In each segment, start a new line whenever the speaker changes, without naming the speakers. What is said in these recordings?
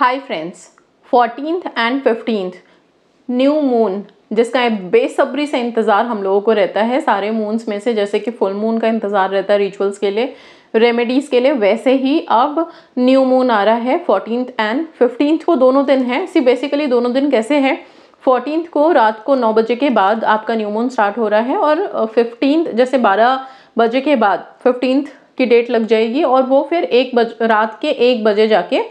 hi friends fourteen and fifteen new moon जिसका बेसब्री से इंतज़ार हम लोगों को रहता है सारे मून्स में से जैसे कि फुल मून का इंतज़ार रहता है रिचुअल्स के लिए रेमेडीज़ के लिए वैसे ही अब न्यू मून आ रहा है फोर्टीन एंड फिफ्टीन को दोनों दिन है सी बेसिकली दोनों दिन कैसे हैं फोर्टीन को रात को नौ बजे के बाद आपका न्यू मून स्टार्ट हो रहा है और फिफ्टीन uh, जैसे बारह बजे के बाद फिफ्टीन की डेट लग जाएगी और वो फिर एक बज रात के एक बजे जाके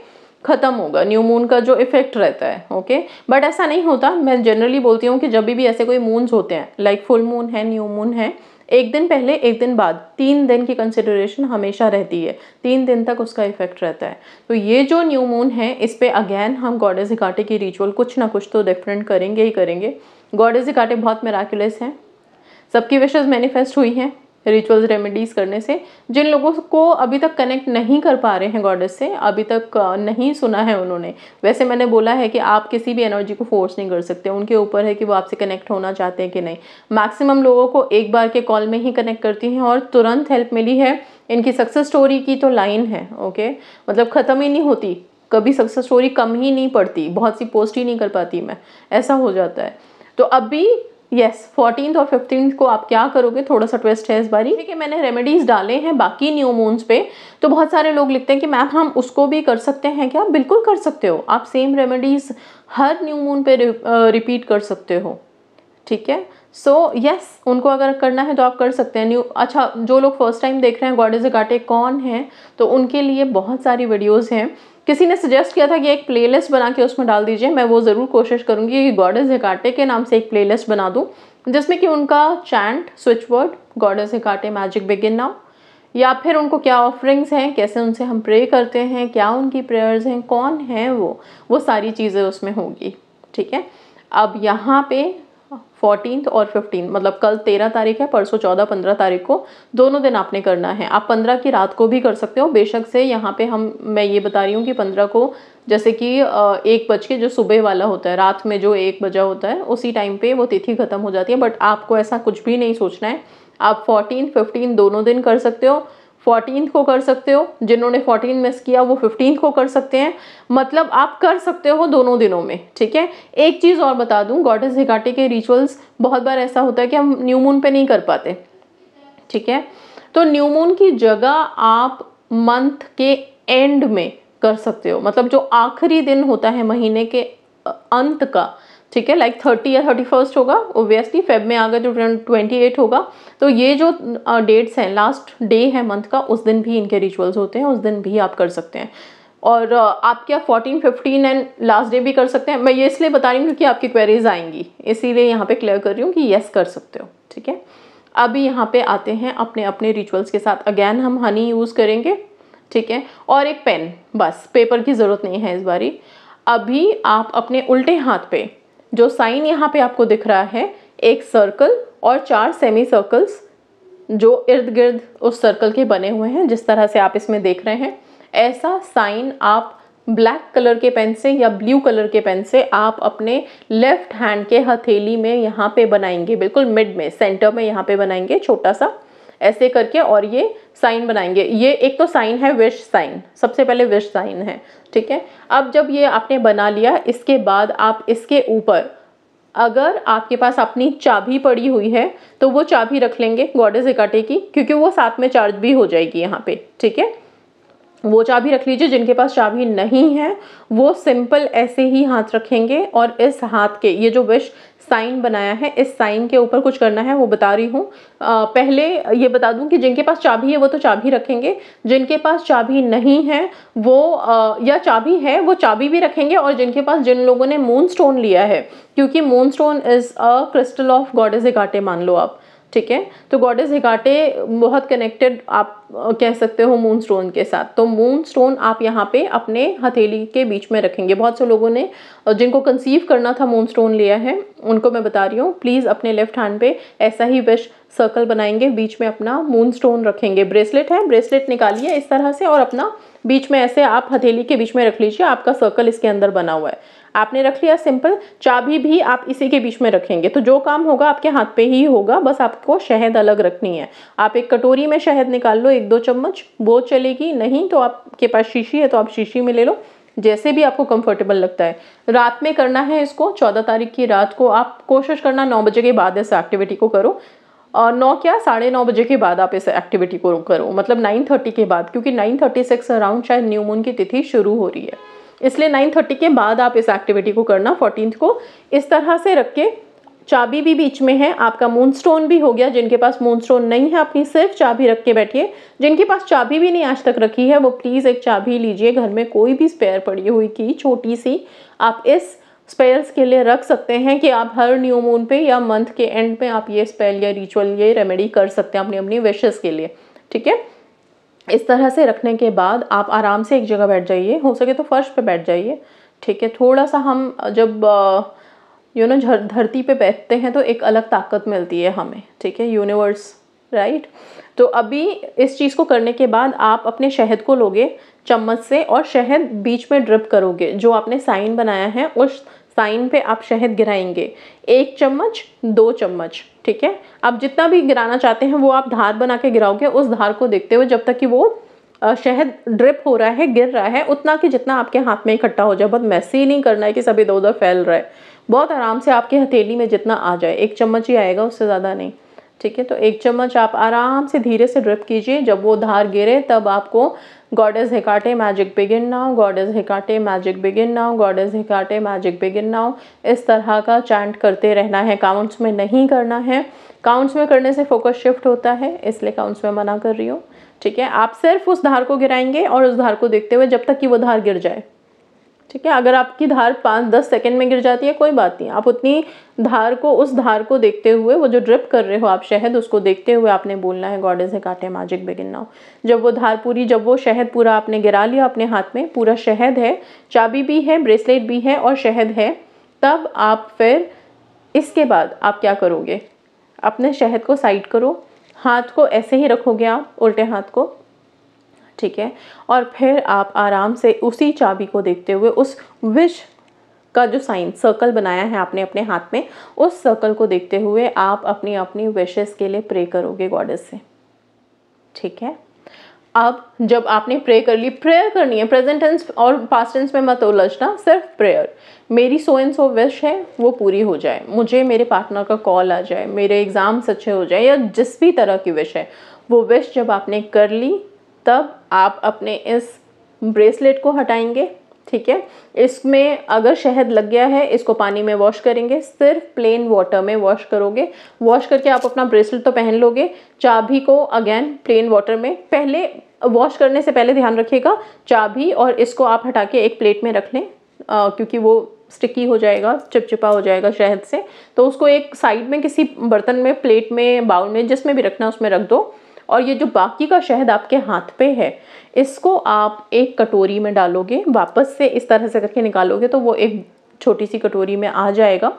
ख़त्म होगा न्यू मून का जो इफेक्ट रहता है ओके बट ऐसा नहीं होता मैं जनरली बोलती हूँ कि जब भी ऐसे कोई मून्स होते हैं लाइक फुल मून है न्यू मून है एक दिन पहले एक दिन बाद तीन दिन की कंसिडरेशन हमेशा रहती है तीन दिन तक उसका इफेक्ट रहता है तो ये जो न्यू मून है इस पर अगैन हम गॉडेज इकाटे की रिचुअल कुछ ना कुछ तो डिफरेंट करेंगे ही करेंगे गॉडेज इकाटे बहुत मेराकुलस हैं सबकी विशेज़ मैनिफेस्ट हुई हैं रिचुअल्स रेमेडीज़ करने से जिन लोगों को अभी तक कनेक्ट नहीं कर पा रहे हैं गॉडेस से अभी तक नहीं सुना है उन्होंने वैसे मैंने बोला है कि आप किसी भी एनर्जी को फोर्स नहीं कर सकते उनके ऊपर है कि वो आपसे कनेक्ट होना चाहते हैं कि नहीं मैक्सिमम लोगों को एक बार के कॉल में ही कनेक्ट करती हैं और तुरंत हेल्प मिली है इनकी सक्सेस स्टोरी की तो लाइन है ओके मतलब ख़त्म ही नहीं होती कभी सक्सेस स्टोरी कम ही नहीं पड़ती बहुत सी पोस्ट ही नहीं कर पाती मैं ऐसा हो जाता है तो अभी यस फोर्टीन और फिफ्टीन को आप क्या करोगे थोड़ा सा ट्वेस्ट है इस बारी है मैंने रेमेडीज़ डाले हैं बाकी न्यू मून्स पे तो बहुत सारे लोग लिखते हैं कि मैम हम उसको भी कर सकते हैं क्या बिल्कुल कर सकते हो आप सेम रेमेडीज़ हर न्यू मून पे रिपीट कर सकते हो ठीक है सो so, यस yes, उनको अगर करना है तो आप कर सकते हैं न्यू अच्छा जो लोग फर्स्ट टाइम देख रहे हैं गॉड इज़ अ गाटे कौन है तो उनके लिए बहुत सारी वीडियोज़ हैं किसी ने सजेस्ट किया था कि एक प्लेलिस्ट बना के उसमें डाल दीजिए मैं वो ज़रूर कोशिश करूँगी कि गॉडेज हिकाटे के नाम से एक प्लेलिस्ट बना दूँ जिसमें कि उनका chant switch word goddess Hecate magic begin now या फिर उनको क्या ऑफरिंग्स हैं कैसे उनसे हम प्रे करते हैं क्या उनकी प्रेयर्स हैं कौन हैं वो वो सारी चीज़ें उसमें होंगी ठीक है अब यहाँ पे फोर्टीन और फिफ्टीन मतलब कल तेरह तारीख है परसों चौदह पंद्रह तारीख को दोनों दिन आपने करना है आप पंद्रह की रात को भी कर सकते हो बेशक से यहाँ पे हम मैं ये बता रही हूँ कि पंद्रह को जैसे कि एक बज के जो सुबह वाला होता है रात में जो एक बजा होता है उसी टाइम पे वो तिथि ख़त्म हो जाती है बट आपको ऐसा कुछ भी नहीं सोचना है आप फोर्टीन फिफ्टीन दोनों दिन कर सकते हो फोर्टीन को कर सकते हो जिन्होंने फोर्टीन मिस किया वो फिफ्टीन को कर सकते हैं मतलब आप कर सकते हो दोनों दिनों में ठीक है एक चीज़ और बता दूँ गॉडेस हिकाटी के रिचुअल्स बहुत बार ऐसा होता है कि हम न्यू मून पे नहीं कर पाते ठीक है तो न्यू मून की जगह आप मंथ के एंड में कर सकते हो मतलब जो आखिरी दिन होता है महीने के अंत का ठीक है लाइक थर्टी या थर्टी फर्स्ट होगा ओबियसली फेब में आगे जो ट्वेंटी एट होगा तो ये जो डेट्स हैं लास्ट डे है मंथ का उस दिन भी इनके रिचुअल्स होते हैं उस दिन भी आप कर सकते हैं और आप क्या fourteen fifteen and last day भी कर सकते हैं मैं ये इसलिए बता रही हूँ क्योंकि आपकी क्वेरीज आएंगी इसीलिए यहाँ पे क्लियर कर रही हूँ कि येस कर सकते हो ठीक है अभी यहाँ पे आते हैं अपने अपने रिचुअल्स के साथ अगेन हम हनी यूज़ करेंगे ठीक है और एक पेन बस पेपर की ज़रूरत नहीं है इस बारी अभी आप अपने उल्टे हाथ पे जो साइन यहाँ पे आपको दिख रहा है एक सर्कल और चार सेमी सर्कल्स जो इर्द गिर्द उस सर्कल के बने हुए हैं जिस तरह से आप इसमें देख रहे हैं ऐसा साइन आप ब्लैक कलर के पेन से या ब्लू कलर के पेन से आप अपने लेफ्ट हैंड के हथेली में यहाँ पे बनाएंगे बिल्कुल मिड में सेंटर में यहाँ पे बनाएंगे छोटा सा ऐसे करके और ये साइन बनाएंगे ये एक तो साइन है विश साइन सबसे पहले विश साइन है ठीक है अब जब ये आपने बना लिया इसके बाद आप इसके ऊपर अगर आपके पास अपनी चाबी पड़ी हुई है तो वो चाबी रख लेंगे गॉडेज इकाटे की क्योंकि वो साथ में चार्ज भी हो जाएगी यहाँ पे ठीक है वो चाबी रख लीजिए जिनके पास चाबी नहीं है वो सिंपल ऐसे ही हाथ रखेंगे और इस हाथ के ये जो विश साइन बनाया है इस साइन के ऊपर कुछ करना है वो बता रही हूँ पहले ये बता दूँ कि जिनके पास चाबी है वो तो चाबी रखेंगे जिनके पास चाबी नहीं है वो आ, या चाबी है वो चाबी भी रखेंगे और जिनके पास जिन लोगों ने मून स्टोन लिया है क्योंकि moon stone is a crystal of god is a घाटे मान लो आप ठीक है तो गॉडेस हिगाटे बहुत कनेक्टेड आप कह सकते हो मून स्टोन के साथ तो मून स्टोन आप यहाँ पे अपने हथेली के बीच में रखेंगे बहुत से लोगों ने जिनको कंसीव करना था मून स्टोन लिया है उनको मैं बता रही हूँ प्लीज़ अपने लेफ्ट हैंड पे ऐसा ही विश सर्कल बनाएंगे बीच में अपना मून स्टोन रखेंगे ब्रेसलेट है ब्रेसलेट निकालिए इस तरह से और अपना बीच में ऐसे आप हथेली के बीच में रख लीजिए आपका सर्कल इसके अंदर बना हुआ है आपने रख लिया सिंपल चाबी भी आप इसी के बीच में रखेंगे तो जो काम होगा आपके हाथ पे ही होगा बस आपको शहद अलग रखनी है आप एक कटोरी में शहद निकाल लो एक दो चम्मच वो चलेगी नहीं तो आपके पास शीशी है तो आप शीशी में ले लो जैसे भी आपको कंफर्टेबल लगता है रात में करना है इसको चौदह तारीख की रात को आप कोशिश करना नौ बजे के बाद इस एक्टिविटी को करो और नौ क्या साढ़े नौ बजे के बाद आप इस एक्टिविटी को करो मतलब नाइन थर्टी के बाद क्योंकि नाइन थर्टी सिक्स अराउंड शायद न्यू मून की तिथि शुरू हो रही है इसलिए 9:30 के बाद आप इस एक्टिविटी को करना फोर्टीन को इस तरह से रख के चाबी भी बीच में है आपका मून स्टोन भी हो गया जिनके पास मून स्टोन नहीं है अपनी सिर्फ चाबी रख के बैठिए जिनके पास चाबी भी नहीं आज तक रखी है वो प्लीज़ एक चाबी लीजिए घर में कोई भी स्पेयर पड़ी हुई की छोटी सी आप इस स्पेल्स के लिए रख सकते हैं कि आप हर न्यू मून पे या मंथ के एंड पे आप ये स्पेल या रिचुअल ये रेमेडी कर सकते हैं अपनी अपनी विशेज़ के लिए ठीक है इस तरह से रखने के बाद आप आराम से एक जगह बैठ जाइए हो सके तो फर्श पे बैठ जाइए ठीक है थोड़ा सा हम जब यू नो धरती पे बैठते हैं तो एक अलग ताकत मिलती है हमें ठीक है यूनिवर्स राइट तो अभी इस चीज़ को करने के बाद आप अपने शहद को लोगे चम्मच से और शहद बीच में ड्रिप करोगे जो आपने साइन बनाया है उस स्पाइन पे आप शहद गिराएंगे एक चम्मच दो चम्मच ठीक है आप जितना भी गिराना चाहते हैं वो आप धार बना के गिराओगे उस धार को देखते हुए जब तक कि वो शहद ड्रिप हो रहा है गिर रहा है उतना कि जितना आपके हाथ में इकट्ठा हो जाए बहुत मैसी नहीं करना है कि सभी इधर उधर फैल रहा है बहुत आराम से आपकी हथेली में जितना आ जाए एक चम्मच ही आएगा उससे ज़्यादा नहीं ठीक है तो एक चम्मच आप आराम से धीरे से ड्रिप कीजिए जब वो धार गिरे तब आपको goddess Hecate magic begin now goddess Hecate magic begin now goddess Hecate magic begin now इस तरह का चैंट करते रहना है काउंट्स में नहीं करना है काउंट्स में करने से फोकस शिफ्ट होता है इसलिए काउंट्स में मना कर रही हूँ ठीक है आप सिर्फ उस धार को गिराएंगे और उस धार को देखते हुए जब तक कि वो धार गिर जाए ठीक है अगर आपकी धार पाँच दस सेकेंड में गिर जाती है कोई बात नहीं आप उतनी धार को उस धार को देखते हुए वो जो ड्रिप कर रहे हो आप शहद उसको देखते हुए आपने बोलना है गॉड इज़ ए काटे मैजिक बिगिन नाउ जब वो धार पूरी जब वो शहद पूरा आपने गिरा लिया अपने हाथ में पूरा शहद है चाबी भी है ब्रेसलेट भी है और शहद है तब आप फिर इसके बाद आप क्या करोगे अपने शहद को साइड करो हाथ को ऐसे ही रखोगे आप उल्टे हाथ को ठीक है और फिर आप आराम से उसी चाबी को देखते हुए उस विश का जो साइन सर्कल बनाया है आपने अपने हाथ में उस सर्कल को देखते हुए आप अपनी अपनी विशेस के लिए प्रे करोगे गॉडेस से ठीक है अब जब आपने प्रे कर ली प्रेयर करनी है प्रेजेंट टेंस और पास्ट टेंस में मत उलझना सिर्फ प्रेयर मेरी सो एंड सो विश है वो पूरी हो जाए मुझे मेरे पार्टनर का कॉल आ जाए मेरे एग्ज़ाम्स अच्छे हो जाए या जिस भी तरह की विश है वो विश जब आपने कर ली तब आप अपने इस ब्रेसलेट को हटाएंगे ठीक है इसमें अगर शहद लग गया है इसको पानी में वॉश करेंगे सिर्फ प्लेन वाटर में वॉश करोगे वॉश करके आप अपना ब्रेसलेट तो पहन लोगे चाबी को अगेन प्लेन वाटर में पहले वॉश करने से पहले ध्यान रखिएगा चाबी और इसको आप हटा के एक प्लेट में रख लें आ, क्योंकि वो स्टिकी हो जाएगा चिपचिपा हो जाएगा शहद से तो उसको एक साइड में किसी बर्तन में प्लेट में बाउल में जिसमें भी रखना उसमें रख दो और ये जो बाकी का शहद आपके हाथ पे है इसको आप एक कटोरी में डालोगे वापस से इस तरह से करके निकालोगे तो वो एक छोटी सी कटोरी में आ जाएगा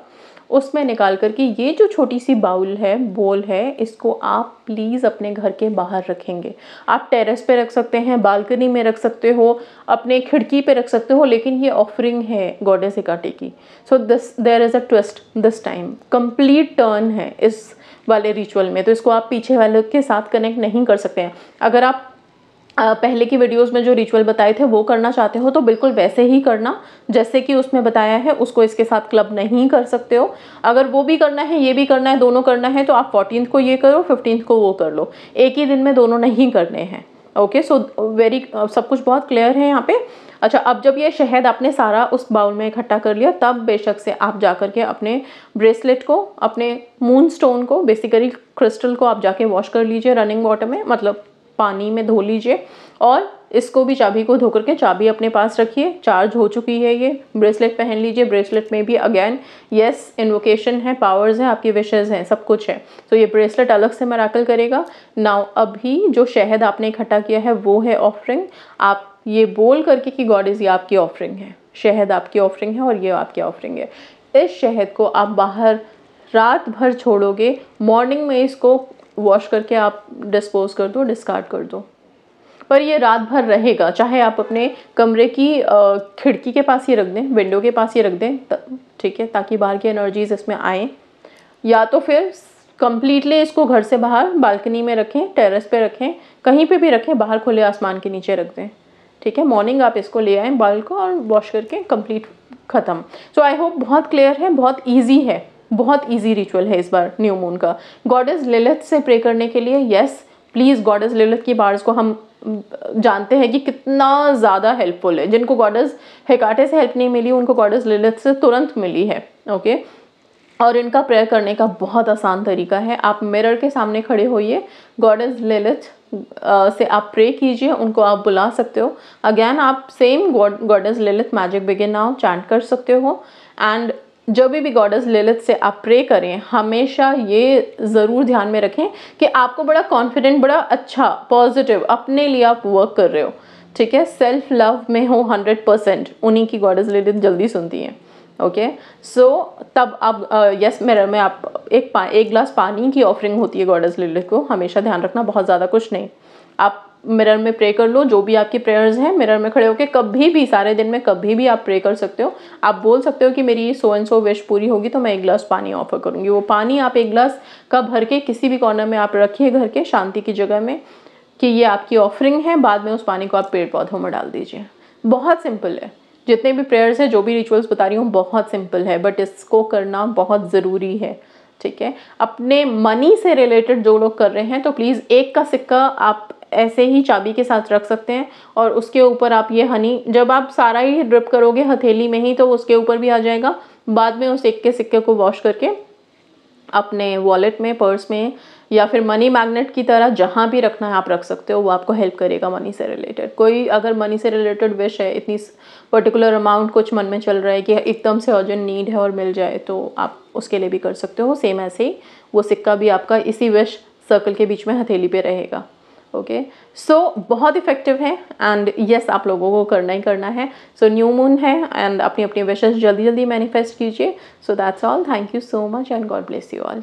उसमें निकाल कर के ये जो छोटी सी बाउल है बोल है इसको आप प्लीज़ अपने घर के बाहर रखेंगे आप टेरेस पे रख सकते हैं बालकनी में रख सकते हो अपने खिड़की पे रख सकते हो लेकिन ये ऑफरिंग है से इकाटे की so this there is a twist this time complete turn है इस वाले रिचुअल में तो इसको आप पीछे वाले के साथ कनेक्ट नहीं कर सकते हैं अगर आप पहले की वीडियोस में जो रिचुअल बताए थे वो करना चाहते हो तो बिल्कुल वैसे ही करना जैसे कि उसमें बताया है उसको इसके साथ क्लब नहीं कर सकते हो अगर वो भी करना है ये भी करना है दोनों करना है तो आप फोर्टीन को ये करो फिफ्टीन को वो कर लो एक ही दिन में दोनों नहीं करने हैं ओके सो वेरी सब कुछ बहुत क्लियर है यहाँ पे अच्छा अब जब ये शहद आपने सारा उस बाउल में इकट्ठा कर लिया तब बेशक से आप जा कर के अपने ब्रेसलेट को अपने मून स्टोन को बेसिकली क्रिस्टल को आप जाके वॉश कर लीजिए रनिंग वाटर में मतलब पानी में धो लीजिए और इसको भी चाबी को धोकर के चाबी अपने पास रखिए चार्ज हो चुकी है ये ब्रेसलेट पहन लीजिए ब्रेसलेट में भी अगेन येस इन्वोकेशन है पावर्स हैं आपकी विशेज़ हैं सब कुछ है तो ये ब्रेसलेट अलग से मराकल करेगा नाउ अभी जो शहद आपने इकट्ठा किया है वो है ऑफरिंग आप ये बोल करके कि गॉड इज़ ये आपकी ऑफरिंग है शहद आपकी ऑफरिंग है और ये आपकी ऑफरिंग है इस शहद को आप बाहर रात भर छोड़ोगे मॉर्निंग में इसको वॉश करके आप डिस्पोज कर दो डिस्कार्ड कर दो पर ये रात भर रहेगा चाहे आप अपने कमरे की खिड़की के पास ये रख दें विंडो के पास ये रख दें ठीक है ताकि बाहर की एनर्जीज इसमें आएँ या तो फिर कम्प्लीटली इसको घर से बाहर बालकनी में रखें टेरेस पे रखें कहीं पे भी रखें बाहर खुले आसमान के नीचे रख दें ठीक है मॉर्निंग आप इसको ले आएँ बाल को और वॉश करके कम्प्लीट ख़त्म सो आई होप बहुत क्लियर है बहुत ईजी है बहुत ईजी रिचुअल है इस बार न्यू मून का गॉडेज ललित से प्रे करने के लिए येस प्लीज़ गॉडेज ललित की बार्स को हम जानते हैं कि कितना ज़्यादा हेल्पफुल है जिनको गॉडस हेकाटे से हेल्प नहीं मिली उनको गॉडस लिलिथ से तुरंत मिली है ओके और इनका प्रेयर करने का बहुत आसान तरीका है आप मिरर के सामने खड़े होइए गॉडस लिलिथ से आप प्रे कीजिए उनको आप बुला सकते हो अगेन आप same goddess Lilith magic begin now chant कर सकते हो एंड जब भी गॉडस ललित से आप प्रे करें हमेशा ये ज़रूर ध्यान में रखें कि आपको बड़ा कॉन्फिडेंट बड़ा अच्छा पॉजिटिव अपने लिए आप वर्क कर रहे हो ठीक है सेल्फ लव में हो हंड्रेड परसेंट उन्हीं की गॉडस ललित जल्दी सुनती हैं ओके सो तब आप यस मेरे मेरा में आप एक पा, एक ग्लास पानी की ऑफरिंग होती है गॉडस ललित को हमेशा ध्यान रखना बहुत ज़्यादा कुछ नहीं आप मिरर में प्रे कर लो जो भी आपकी प्रेयर्स हैं मिरर में खड़े होकर कभी भी सारे दिन में कभी भी आप प्रे कर सकते हो आप बोल सकते हो कि मेरी सो एंड सो विश पूरी होगी तो मैं एक गिलास पानी ऑफर करूँगी वो पानी आप एक गिलास का भर के किसी भी कॉर्नर में आप रखिए घर के शांति की जगह में कि ये आपकी ऑफरिंग है बाद में उस पानी को आप पेड़ पौधों में डाल दीजिए बहुत सिंपल है जितने भी प्रेयर्स हैं जो भी रिचुअल्स बता रही हूँ बहुत सिंपल है बट इसको करना बहुत ज़रूरी है ठीक है अपने मनी से रिलेटेड जो लोग कर रहे हैं तो प्लीज़ एक का सिक्का आप ऐसे ही चाबी के साथ रख सकते हैं और उसके ऊपर आप ये हनी जब आप सारा ही ड्रिप करोगे हथेली में ही तो उसके ऊपर भी आ जाएगा बाद में उस एक के सिक्के को वॉश करके अपने वॉलेट में पर्स में या फिर मनी मैग्नेट की तरह जहाँ भी रखना है आप रख सकते हो वो आपको हेल्प करेगा मनी से रिलेटेड कोई अगर मनी से रिलेटेड विश है इतनी पर्टिकुलर अमाउंट कुछ मन में चल रहा है कि एकदम से अर्जेंट नीड है और मिल जाए तो आप उसके लिए भी कर सकते हो सेम ऐसे ही वो सिक्का भी आपका इसी विश सर्कल के बीच में हथेली पे रहेगा ओके सो बहुत इफेक्टिव है एंड यस yes, आप लोगों को करना ही करना है सो न्यू मून है एंड अपनी अपनी विशेष जल्दी जल्दी मैनिफेस्ट कीजिए so that's all thank you so much and God bless you all